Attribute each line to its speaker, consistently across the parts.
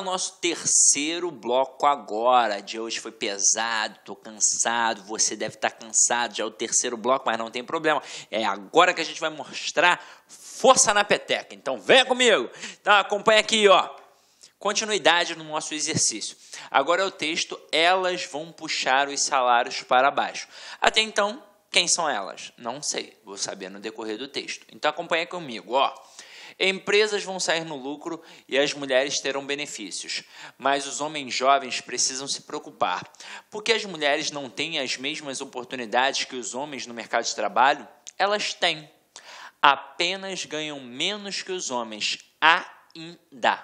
Speaker 1: o nosso terceiro bloco agora. De hoje foi pesado, tô cansado, você deve estar tá cansado, já é o terceiro bloco, mas não tem problema. É agora que a gente vai mostrar força na peteca. Então venha comigo. Então acompanha aqui, ó. Continuidade no nosso exercício. Agora é o texto Elas vão puxar os salários para baixo. Até então, quem são elas? Não sei, vou saber no decorrer do texto. Então acompanha comigo, ó. Empresas vão sair no lucro e as mulheres terão benefícios, mas os homens jovens precisam se preocupar, porque as mulheres não têm as mesmas oportunidades que os homens no mercado de trabalho? Elas têm, apenas ganham menos que os homens, ainda.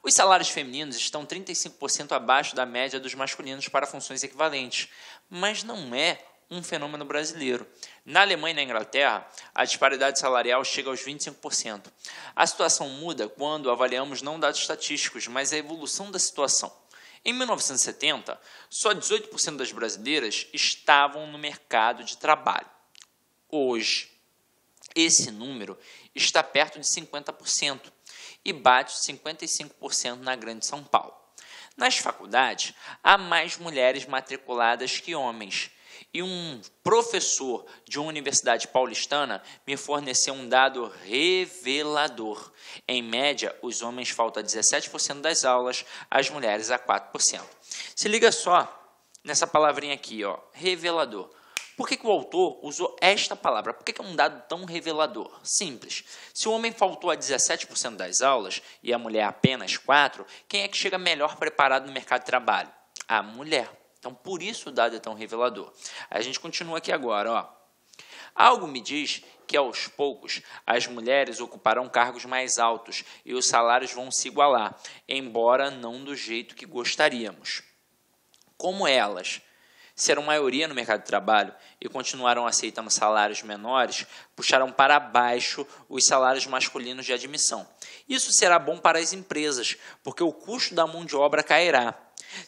Speaker 1: Os salários femininos estão 35% abaixo da média dos masculinos para funções equivalentes, mas não é um fenômeno brasileiro. Na Alemanha e na Inglaterra, a disparidade salarial chega aos 25%. A situação muda quando avaliamos não dados estatísticos, mas a evolução da situação. Em 1970, só 18% das brasileiras estavam no mercado de trabalho. Hoje, esse número está perto de 50% e bate 55% na Grande São Paulo. Nas faculdades, há mais mulheres matriculadas que homens, e um professor de uma universidade paulistana me forneceu um dado revelador. Em média, os homens faltam 17% das aulas, as mulheres a 4%. Se liga só nessa palavrinha aqui, ó, revelador. Por que, que o autor usou esta palavra? Por que, que é um dado tão revelador? Simples. Se o homem faltou a 17% das aulas e a mulher apenas 4%, quem é que chega melhor preparado no mercado de trabalho? A mulher. Então, por isso o dado é tão revelador. A gente continua aqui agora, ó. Algo me diz que aos poucos as mulheres ocuparão cargos mais altos e os salários vão se igualar, embora não do jeito que gostaríamos. Como elas serão maioria no mercado de trabalho e continuarão aceitando salários menores, puxarão para baixo os salários masculinos de admissão. Isso será bom para as empresas, porque o custo da mão de obra cairá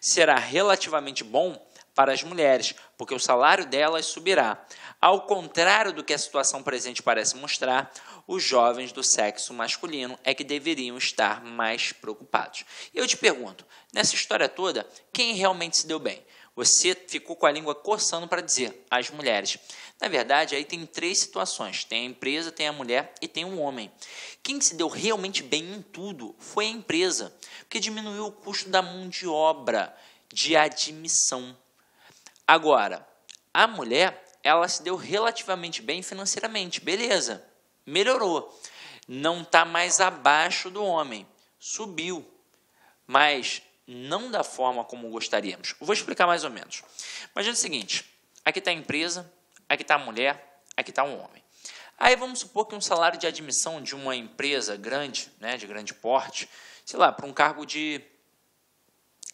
Speaker 1: será relativamente bom para as mulheres, porque o salário delas subirá. Ao contrário do que a situação presente parece mostrar, os jovens do sexo masculino é que deveriam estar mais preocupados. E eu te pergunto, nessa história toda, quem realmente se deu bem? Você ficou com a língua coçando para dizer as mulheres. Na verdade, aí tem três situações: tem a empresa, tem a mulher e tem o um homem. Quem se deu realmente bem em tudo foi a empresa, porque diminuiu o custo da mão de obra, de admissão. Agora, a mulher, ela se deu relativamente bem financeiramente, beleza, melhorou. Não está mais abaixo do homem, subiu, mas não da forma como gostaríamos. Vou explicar mais ou menos. Imagina o seguinte: aqui está a empresa, aqui está a mulher, aqui está um homem. Aí vamos supor que um salário de admissão de uma empresa grande, né, de grande porte, sei lá, para um cargo de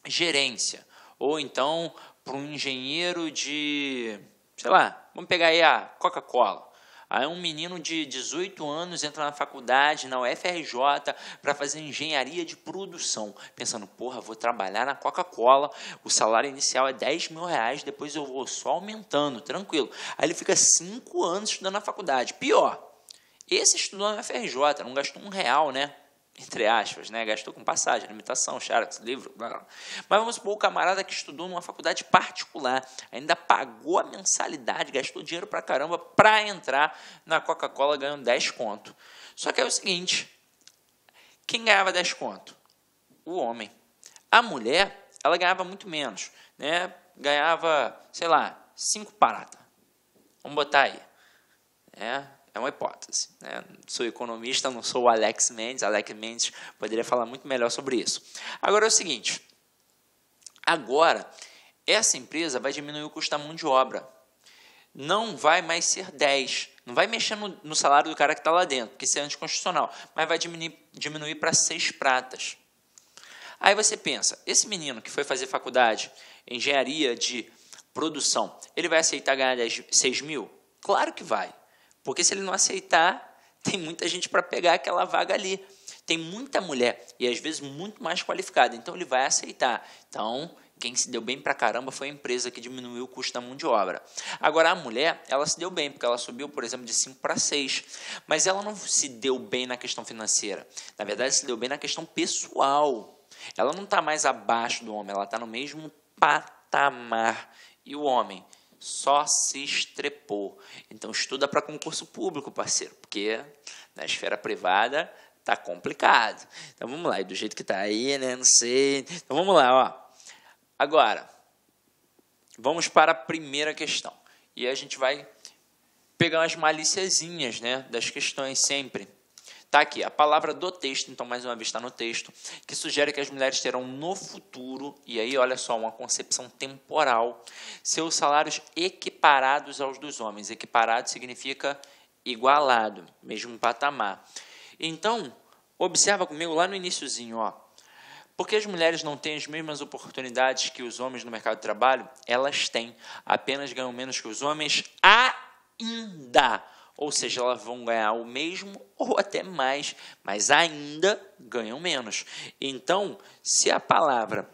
Speaker 1: gerência, ou então para um engenheiro de, sei lá, vamos pegar aí a Coca-Cola. Aí um menino de 18 anos entra na faculdade, na UFRJ, para fazer engenharia de produção, pensando, porra, vou trabalhar na Coca-Cola, o salário inicial é 10 mil reais, depois eu vou só aumentando, tranquilo. Aí ele fica 5 anos estudando na faculdade. Pior, esse estudou na UFRJ, não gastou um real, né? entre aspas, né? gastou com passagem, alimentação, charts, livro, blá, blá. Mas vamos supor o camarada que estudou numa faculdade particular, ainda pagou a mensalidade, gastou dinheiro pra caramba para entrar na Coca-Cola ganhando 10 conto. Só que é o seguinte, quem ganhava 10 conto? O homem. A mulher, ela ganhava muito menos, né? Ganhava, sei lá, 5 parata. Vamos botar aí. É, é uma hipótese. Né? Sou economista, não sou o Alex Mendes. Alex Mendes poderia falar muito melhor sobre isso. Agora é o seguinte: agora, essa empresa vai diminuir o custo da mão de obra. Não vai mais ser 10. Não vai mexer no, no salário do cara que está lá dentro, porque isso é anticonstitucional. Mas vai diminuir, diminuir para 6 pratas. Aí você pensa: esse menino que foi fazer faculdade, engenharia de produção, ele vai aceitar ganhar 10, 6 mil? Claro que vai. Porque se ele não aceitar, tem muita gente para pegar aquela vaga ali. Tem muita mulher e às vezes muito mais qualificada, então ele vai aceitar. Então, quem se deu bem pra caramba foi a empresa que diminuiu o custo da mão de obra. Agora a mulher, ela se deu bem porque ela subiu, por exemplo, de 5 para 6, mas ela não se deu bem na questão financeira. Na verdade, se deu bem na questão pessoal. Ela não está mais abaixo do homem, ela está no mesmo patamar. E o homem só se estrepou. Então estuda para concurso público, parceiro, porque na esfera privada tá complicado. Então vamos lá, e do jeito que tá aí, né? Não sei. Então vamos lá, ó. Agora, vamos para a primeira questão. E a gente vai pegar umas maliciazinhas, né, das questões sempre. Tá aqui a palavra do texto, então mais uma vez está no texto, que sugere que as mulheres terão no futuro, e aí olha só, uma concepção temporal, seus salários equiparados aos dos homens. Equiparado significa igualado, mesmo patamar. Então, observa comigo lá no iníciozinho, ó. Porque as mulheres não têm as mesmas oportunidades que os homens no mercado de trabalho? Elas têm, apenas ganham menos que os homens ainda. Ou seja, elas vão ganhar o mesmo ou até mais, mas ainda ganham menos. Então, se a palavra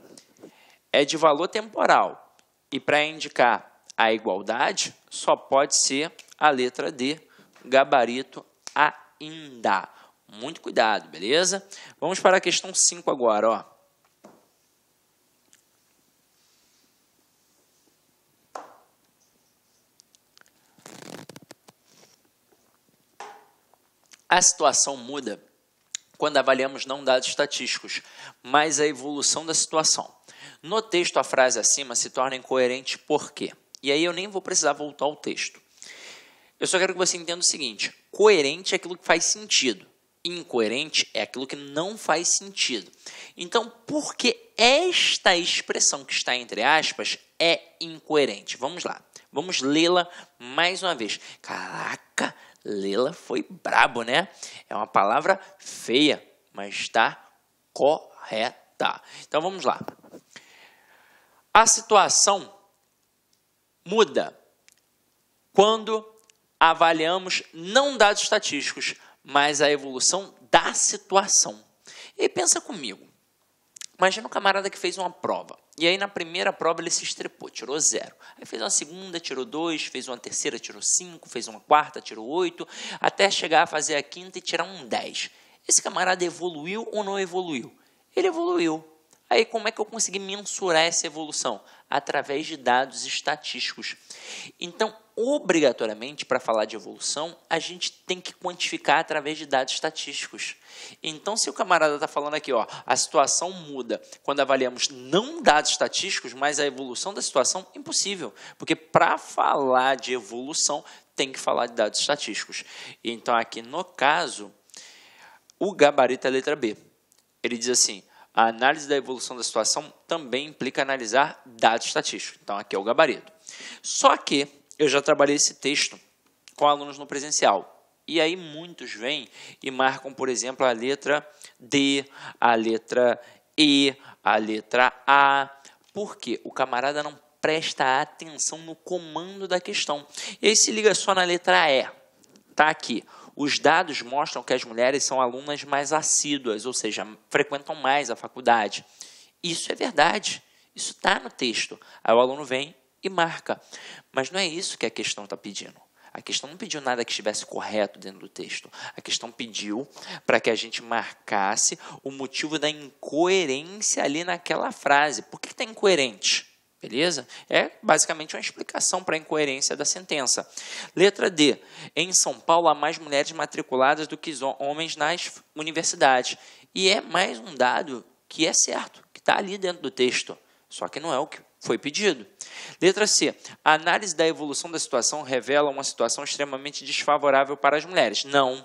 Speaker 1: é de valor temporal e para indicar a igualdade, só pode ser a letra D, gabarito ainda. Muito cuidado, beleza? Vamos para a questão 5 agora, ó. A situação muda quando avaliamos não dados estatísticos, mas a evolução da situação. No texto, a frase acima se torna incoerente por quê? E aí eu nem vou precisar voltar ao texto. Eu só quero que você entenda o seguinte: coerente é aquilo que faz sentido, incoerente é aquilo que não faz sentido. Então, por que esta expressão que está entre aspas é incoerente? Vamos lá, vamos lê-la mais uma vez. Caraca! Lela foi brabo, né? É uma palavra feia, mas está correta. Então vamos lá. A situação muda quando avaliamos não dados estatísticos, mas a evolução da situação. E pensa comigo. Imagina um camarada que fez uma prova. E aí na primeira prova ele se estrepou, tirou zero. Aí fez uma segunda, tirou dois, fez uma terceira, tirou cinco, fez uma quarta, tirou oito, até chegar a fazer a quinta e tirar um dez. Esse camarada evoluiu ou não evoluiu? Ele evoluiu. Aí, como é que eu consegui mensurar essa evolução? Através de dados estatísticos. Então, obrigatoriamente, para falar de evolução, a gente tem que quantificar através de dados estatísticos. Então, se o camarada está falando aqui, ó, a situação muda quando avaliamos não dados estatísticos, mas a evolução da situação, impossível. Porque para falar de evolução, tem que falar de dados estatísticos. Então, aqui no caso, o gabarito é a letra B. Ele diz assim: a análise da evolução da situação também implica analisar dados estatísticos. Então, aqui é o gabarito. Só que eu já trabalhei esse texto com alunos no presencial. E aí muitos vêm e marcam, por exemplo, a letra D, a letra E, a letra A. porque O camarada não presta atenção no comando da questão. E aí se liga só na letra E. Tá aqui. Os dados mostram que as mulheres são alunas mais assíduas, ou seja, frequentam mais a faculdade. Isso é verdade. Isso está no texto. Aí o aluno vem e marca. Mas não é isso que a questão está pedindo. A questão não pediu nada que estivesse correto dentro do texto. A questão pediu para que a gente marcasse o motivo da incoerência ali naquela frase. Por que está incoerente? Beleza? É basicamente uma explicação para a incoerência da sentença. Letra D. Em São Paulo há mais mulheres matriculadas do que homens nas universidades. E é mais um dado que é certo, que está ali dentro do texto. Só que não é o que foi pedido. Letra C. A análise da evolução da situação revela uma situação extremamente desfavorável para as mulheres. Não.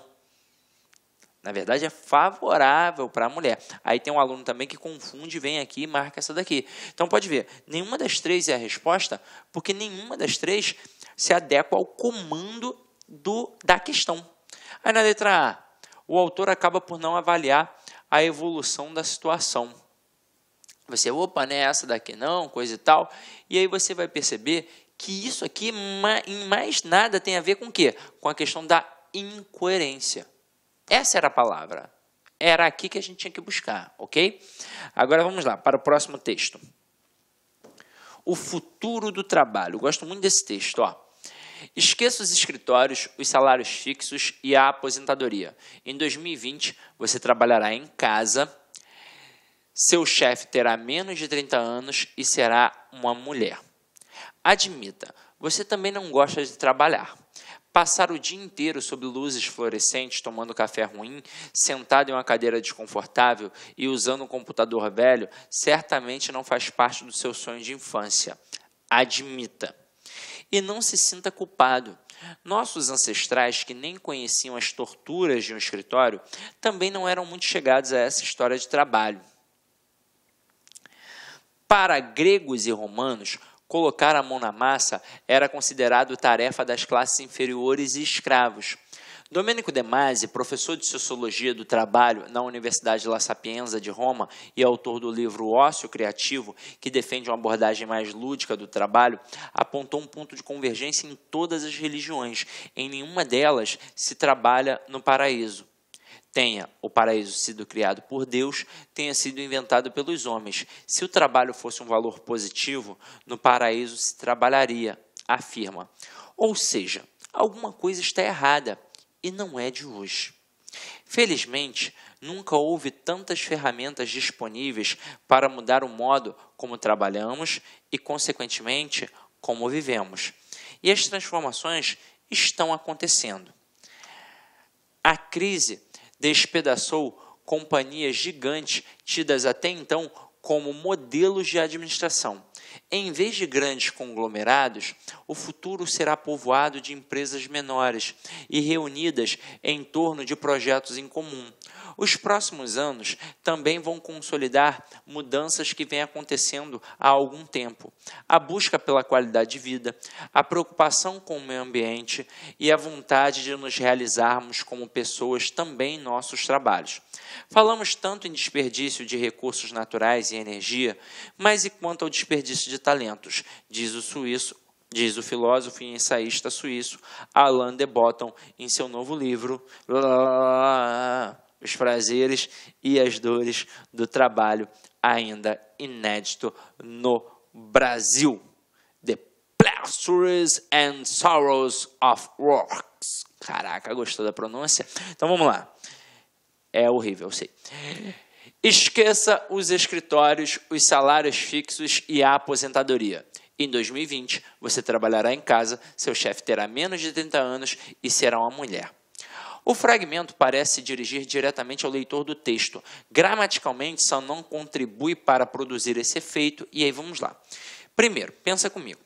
Speaker 1: Na verdade, é favorável para a mulher. Aí tem um aluno também que confunde, vem aqui e marca essa daqui. Então pode ver, nenhuma das três é a resposta, porque nenhuma das três se adequa ao comando do, da questão. Aí na letra A, o autor acaba por não avaliar a evolução da situação. Você, opa, né? Essa daqui não, coisa e tal. E aí você vai perceber que isso aqui em mais nada tem a ver com o quê? Com a questão da incoerência. Essa era a palavra. Era aqui que a gente tinha que buscar, ok? Agora vamos lá para o próximo texto. O futuro do trabalho. gosto muito desse texto, ó. Esqueça os escritórios, os salários fixos e a aposentadoria. Em 2020, você trabalhará em casa. Seu chefe terá menos de 30 anos e será uma mulher. Admita, você também não gosta de trabalhar passar o dia inteiro sob luzes fluorescentes, tomando café ruim, sentado em uma cadeira desconfortável e usando um computador velho, certamente não faz parte do seu sonho de infância. Admita. E não se sinta culpado. Nossos ancestrais, que nem conheciam as torturas de um escritório, também não eram muito chegados a essa história de trabalho. Para gregos e romanos, Colocar a mão na massa era considerado tarefa das classes inferiores e escravos. Domenico De Masi, professor de Sociologia do Trabalho na Universidade La Sapienza de Roma e autor do livro Ócio Criativo, que defende uma abordagem mais lúdica do trabalho, apontou um ponto de convergência em todas as religiões. Em nenhuma delas se trabalha no paraíso tenha o paraíso sido criado por Deus, tenha sido inventado pelos homens. Se o trabalho fosse um valor positivo, no paraíso se trabalharia, afirma. Ou seja, alguma coisa está errada e não é de hoje. Felizmente, nunca houve tantas ferramentas disponíveis para mudar o modo como trabalhamos e, consequentemente, como vivemos. E as transformações estão acontecendo. A crise despedaçou companhias gigantes tidas até então como modelos de administração. Em vez de grandes conglomerados, o futuro será povoado de empresas menores e reunidas em torno de projetos em comum, os próximos anos também vão consolidar mudanças que vêm acontecendo há algum tempo. A busca pela qualidade de vida, a preocupação com o meio ambiente e a vontade de nos realizarmos como pessoas também em nossos trabalhos. Falamos tanto em desperdício de recursos naturais e energia, mas e quanto ao desperdício de talentos, diz o suíço diz o filósofo e ensaísta suíço Alain de Botton em seu novo livro. Lá, lá, lá, os prazeres e as dores do trabalho ainda inédito no Brasil. The Pleasures and Sorrows of Works. Caraca, gostou da pronúncia? Então vamos lá. É horrível, eu sei. Esqueça os escritórios, os salários fixos e a aposentadoria. Em 2020, você trabalhará em casa, seu chefe terá menos de 30 anos e será uma mulher. O fragmento parece dirigir diretamente ao leitor do texto. Gramaticalmente, só não contribui para produzir esse efeito. E aí vamos lá. Primeiro, pensa comigo.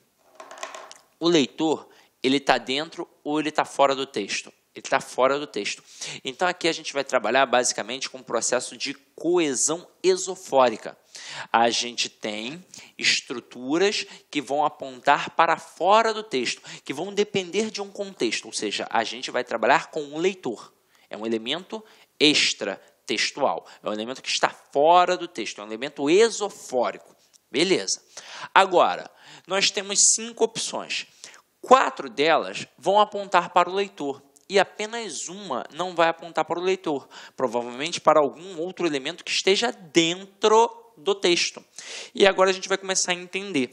Speaker 1: O leitor, ele está dentro ou ele está fora do texto? Ele está fora do texto. Então aqui a gente vai trabalhar basicamente com um processo de coesão esofórica. A gente tem estruturas que vão apontar para fora do texto, que vão depender de um contexto, ou seja, a gente vai trabalhar com um leitor. É um elemento extra textual, é um elemento que está fora do texto, é um elemento esofórico. Beleza. Agora, nós temos cinco opções. Quatro delas vão apontar para o leitor e apenas uma não vai apontar para o leitor, provavelmente para algum outro elemento que esteja dentro do texto. E agora a gente vai começar a entender.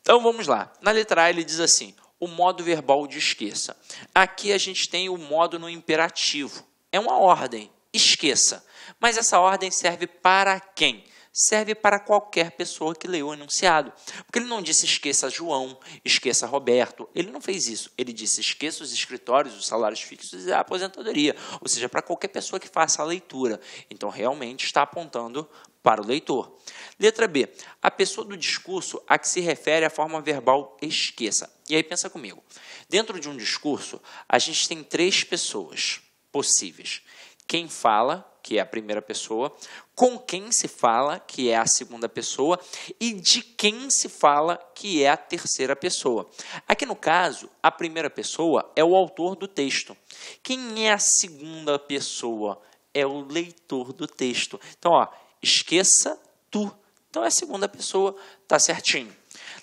Speaker 1: Então vamos lá. Na letra A ele diz assim: o modo verbal de esqueça. Aqui a gente tem o modo no imperativo. É uma ordem, esqueça. Mas essa ordem serve para quem? serve para qualquer pessoa que leu o enunciado. Porque ele não disse esqueça João, esqueça Roberto. Ele não fez isso. Ele disse esqueça os escritórios, os salários fixos e a aposentadoria. Ou seja, para qualquer pessoa que faça a leitura. Então, realmente está apontando para o leitor. Letra B. A pessoa do discurso a que se refere a forma verbal esqueça. E aí pensa comigo. Dentro de um discurso, a gente tem três pessoas possíveis quem fala, que é a primeira pessoa, com quem se fala, que é a segunda pessoa, e de quem se fala, que é a terceira pessoa. Aqui no caso, a primeira pessoa é o autor do texto. Quem é a segunda pessoa? É o leitor do texto. Então, ó, esqueça tu. Então é a segunda pessoa, tá certinho.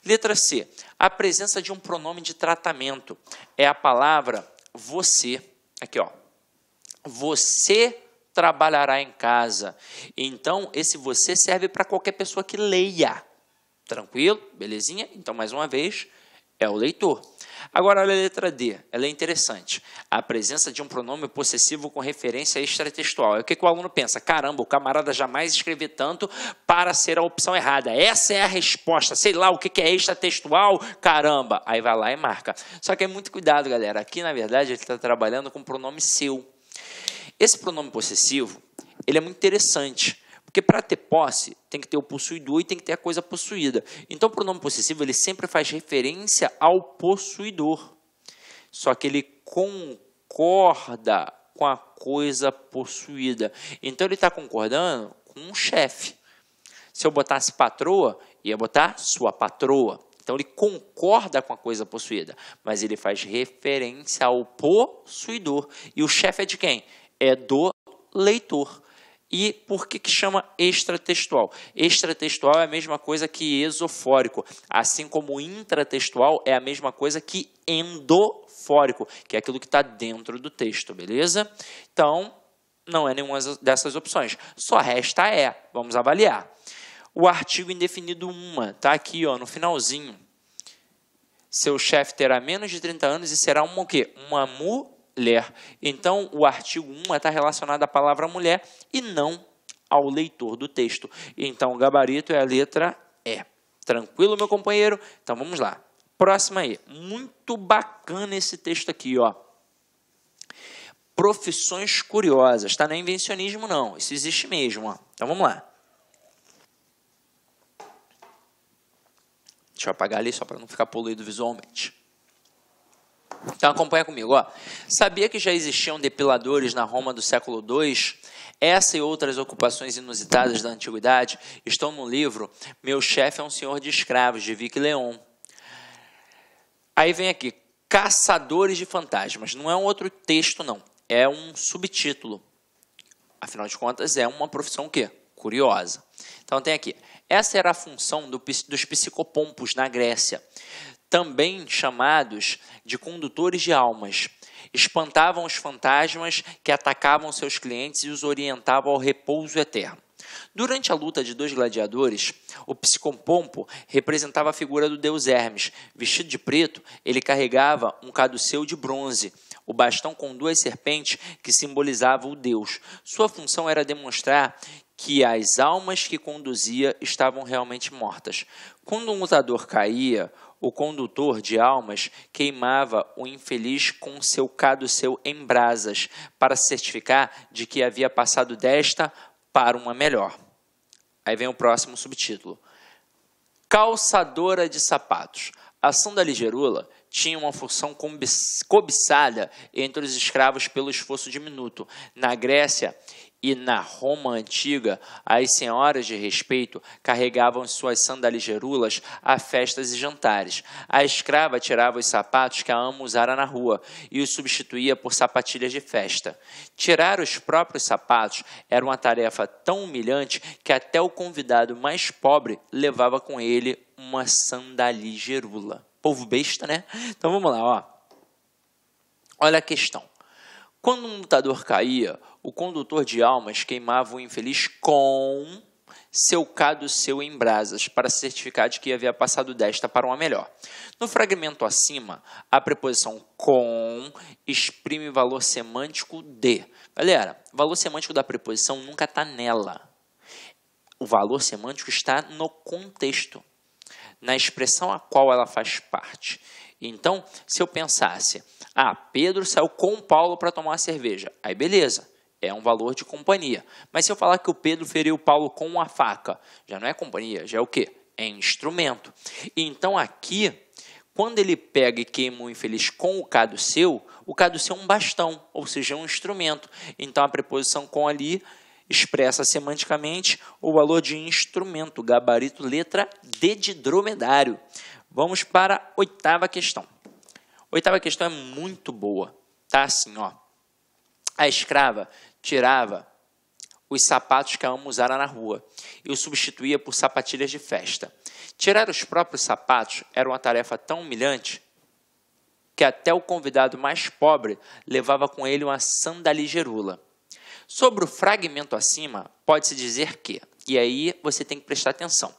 Speaker 1: Letra C. A presença de um pronome de tratamento é a palavra você. Aqui, ó, você trabalhará em casa. Então, esse você serve para qualquer pessoa que leia. Tranquilo? Belezinha? Então, mais uma vez, é o leitor. Agora, olha a letra D, ela é interessante. A presença de um pronome possessivo com referência extratextual. É o que, que o aluno pensa? Caramba, o camarada jamais escreve tanto para ser a opção errada. Essa é a resposta. Sei lá o que, que é extratextual, caramba. Aí vai lá e marca. Só que é muito cuidado, galera. Aqui, na verdade, ele está trabalhando com o pronome seu. Esse pronome possessivo, ele é muito interessante, porque para ter posse, tem que ter o possuidor e tem que ter a coisa possuída. Então, o pronome possessivo, ele sempre faz referência ao possuidor. Só que ele concorda com a coisa possuída. Então, ele está concordando com um chefe. Se eu botasse patroa, ia botar sua patroa. Então ele concorda com a coisa possuída, mas ele faz referência ao possuidor. E o chefe é de quem? é do leitor. E por que, que chama extratextual? Extratextual é a mesma coisa que exofórico, assim como intratextual é a mesma coisa que endofórico, que é aquilo que está dentro do texto, beleza? Então, não é nenhuma dessas opções. Só resta é. Vamos avaliar. O artigo indefinido 1, tá aqui ó, no finalzinho. Seu chefe terá menos de 30 anos e será uma o quê? Uma mu mulher. Então, o artigo 1 está relacionado à palavra mulher e não ao leitor do texto. Então, o gabarito é a letra E. Tranquilo, meu companheiro? Então, vamos lá. Próxima aí. Muito bacana esse texto aqui, ó. Profissões curiosas. Tá? Não é invencionismo, não. Isso existe mesmo, ó. Então, vamos lá. Deixa eu apagar ali só para não ficar poluído visualmente. Então acompanha comigo. Ó. Sabia que já existiam depiladores na Roma do século II? Essa e outras ocupações inusitadas da antiguidade estão no livro Meu Chefe é um Senhor de Escravos, de Vic Leon. Aí vem aqui, Caçadores de Fantasmas. Não é um outro texto, não. É um subtítulo. Afinal de contas, é uma profissão o quê? Curiosa. Então tem aqui. Essa era a função do, dos psicopompos na Grécia também chamados de condutores de almas. Espantavam os fantasmas que atacavam seus clientes e os orientavam ao repouso eterno. Durante a luta de dois gladiadores, o psicopompo representava a figura do deus Hermes. Vestido de preto, ele carregava um caduceu de bronze, o bastão com duas serpentes que simbolizava o deus. Sua função era demonstrar que as almas que conduzia estavam realmente mortas. Quando um usador caía, o condutor de almas queimava o infeliz com seu caduceu seu em brasas, para certificar de que havia passado desta para uma melhor. Aí vem o próximo subtítulo. Calçadora de sapatos. A ação da ligerula tinha uma função cobiçada entre os escravos pelo esforço diminuto. Na Grécia, e na Roma antiga, as senhoras de respeito carregavam suas sandaligerulas a festas e jantares. A escrava tirava os sapatos que a ama usara na rua e os substituía por sapatilhas de festa. Tirar os próprios sapatos era uma tarefa tão humilhante que até o convidado mais pobre levava com ele uma sandaligerula. Povo besta, né? Então vamos lá, ó. Olha a questão. Quando um lutador caía, o condutor de almas queimava o infeliz com cado seu em brasas, para certificar de que havia passado desta para uma melhor. No fragmento acima, a preposição com exprime valor semântico de. Galera, o valor semântico da preposição nunca está nela. O valor semântico está no contexto, na expressão a qual ela faz parte. Então, se eu pensasse, ah, Pedro saiu com Paulo para tomar uma cerveja, aí beleza é um valor de companhia. Mas se eu falar que o Pedro feriu o Paulo com uma faca, já não é companhia, já é o quê? É instrumento. Então aqui, quando ele pega e queima o infeliz com o caduceu, o caduceu é um bastão, ou seja, é um instrumento. Então a preposição com ali expressa semanticamente o valor de instrumento, gabarito, letra D de dromedário. Vamos para a oitava questão. Oitava questão é muito boa, tá assim, ó. A escrava tirava os sapatos que a ama usara na rua e os substituía por sapatilhas de festa. Tirar os próprios sapatos era uma tarefa tão humilhante que até o convidado mais pobre levava com ele uma sandaligerula. Sobre o fragmento acima, pode-se dizer que, e aí você tem que prestar atenção,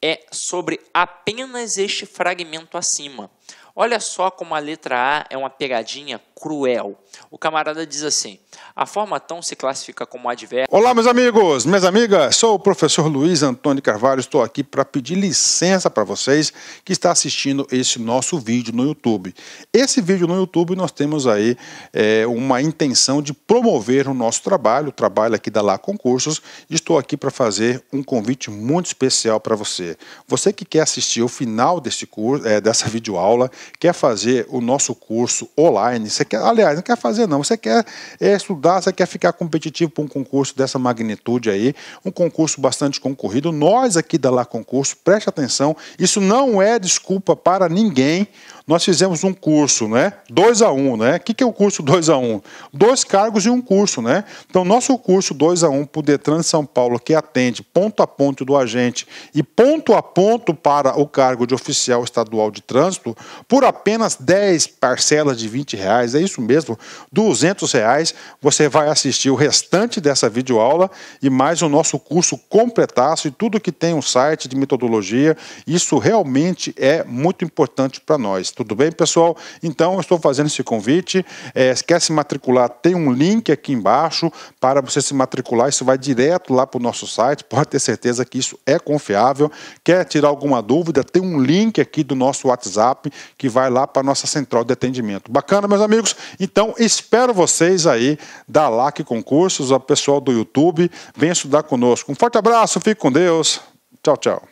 Speaker 1: é sobre apenas este fragmento acima, Olha só como a letra A é uma pegadinha cruel. O camarada diz assim: a forma tão se classifica como advérbio.
Speaker 2: Olá, meus amigos, minhas amigas, sou o professor Luiz Antônio Carvalho. Estou aqui para pedir licença para vocês que está assistindo esse nosso vídeo no YouTube. Esse vídeo no YouTube nós temos aí é, uma intenção de promover o nosso trabalho, o trabalho aqui da Lá Concursos. Estou aqui para fazer um convite muito especial para você. Você que quer assistir o final desse curso, é, dessa videoaula, quer fazer o nosso curso online, você quer, aliás, não quer fazer não, você quer é, estudar, você quer ficar competitivo para um concurso dessa magnitude aí, um concurso bastante concorrido, nós aqui da Lá Concurso, preste atenção, isso não é desculpa para ninguém nós fizemos um curso, né? 2 a 1, né? O que, que é o curso 2 a 1? Dois cargos e um curso, né? Então, nosso curso 2 a 1 um, para o Detran São Paulo, que atende ponto a ponto do agente e ponto a ponto para o cargo de oficial estadual de trânsito, por apenas 10 parcelas de 20 reais, é isso mesmo, 200 reais, você vai assistir o restante dessa videoaula e mais o nosso curso completaço e tudo que tem um site de metodologia. Isso realmente é muito importante para nós. Tudo bem, pessoal? Então, eu estou fazendo esse convite. É, quer se matricular? Tem um link aqui embaixo para você se matricular. Isso vai direto lá para o nosso site. Pode ter certeza que isso é confiável. Quer tirar alguma dúvida? Tem um link aqui do nosso WhatsApp que vai lá para a nossa central de atendimento. Bacana, meus amigos? Então, espero vocês aí da LAC Concursos, o pessoal do YouTube. Venha estudar conosco. Um forte abraço, fique com Deus. Tchau, tchau.